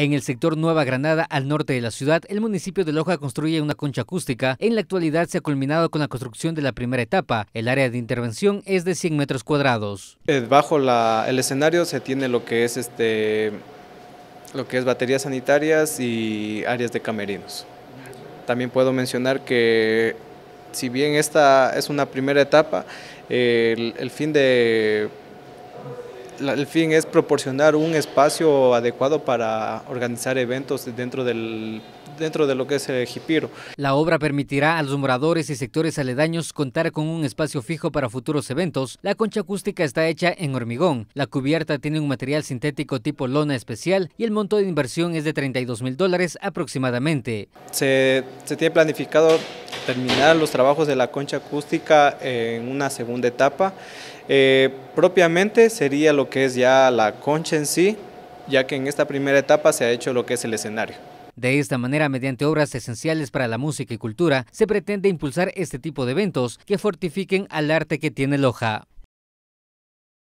En el sector Nueva Granada, al norte de la ciudad, el municipio de Loja construye una concha acústica. En la actualidad se ha culminado con la construcción de la primera etapa. El área de intervención es de 100 metros cuadrados. Eh, bajo el escenario se tiene lo que es este lo que es baterías sanitarias y áreas de camerinos. También puedo mencionar que si bien esta es una primera etapa, el fin de el fin es proporcionar un espacio adecuado para organizar eventos dentro del dentro de lo que es el Jipiro. La obra permitirá a los moradores y sectores aledaños contar con un espacio fijo para futuros eventos. La concha acústica está hecha en hormigón, la cubierta tiene un material sintético tipo lona especial y el monto de inversión es de 32 mil dólares aproximadamente. se tiene planificado terminar los trabajos de la concha acústica en una segunda etapa. Eh, propiamente sería lo que es ya la concha en sí, ya que en esta primera etapa se ha hecho lo que es el escenario. De esta manera, mediante obras esenciales para la música y cultura, se pretende impulsar este tipo de eventos que fortifiquen al arte que tiene Loja.